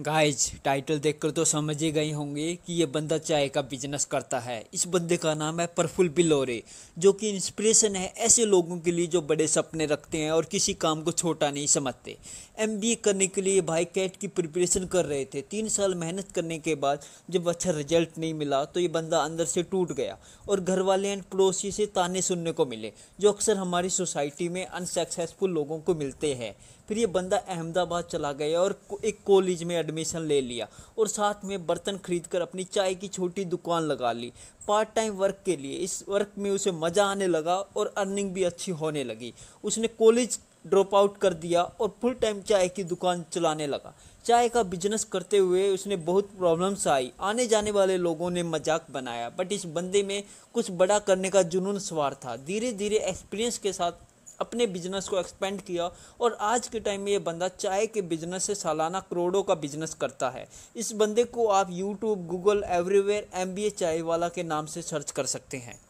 guys title देखकर तो समझ ही गई होंगे कि ये बंदा चाय का बिजनेस करता है इस बंदे का नाम है प्रफुल बिलोरे जो कि इंस्पिरेशन है ऐसे लोगों के लिए जो बड़े सपने रखते हैं और किसी काम को छोटा नहीं समझते एम करने के लिए भाई कैट की प्रिपरेशन कर रहे थे तीन साल मेहनत करने के बाद जब अच्छा रिजल्ट नहीं मिला तो ये बंदा अंदर से टूट गया और घर वाले एंड पड़ोसी से ताने सुनने को मिले जो अक्सर हमारी सोसाइटी में अनसक्सेसफुल लोगों को मिलते हैं फिर ये बंदा अहमदाबाद चला गया और एक कॉलेज में एडमिशन ले लिया और साथ में बर्तन खरीद कर अपनी चाय की छोटी दुकान लगा ली पार्ट टाइम वर्क के लिए इस वर्क में उसे मज़ा आने लगा और अर्निंग भी अच्छी होने लगी उसने कॉलेज ड्रॉप आउट कर दिया और फुल टाइम चाय की दुकान चलाने लगा चाय का बिजनेस करते हुए उसने बहुत प्रॉब्लम्स आई आने जाने वाले लोगों ने मजाक बनाया बट इस बंदे में कुछ बड़ा करने का जुनून सवार था धीरे धीरे एक्सपीरियंस के साथ अपने बिजनेस को एक्सपेंड किया और आज के टाइम में ये बंदा चाय के बिजनेस से सालाना करोड़ों का बिजनेस करता है इस बंदे को आप यूट्यूब गूगल एवरीवेयर एम चाय वाला के नाम से सर्च कर सकते हैं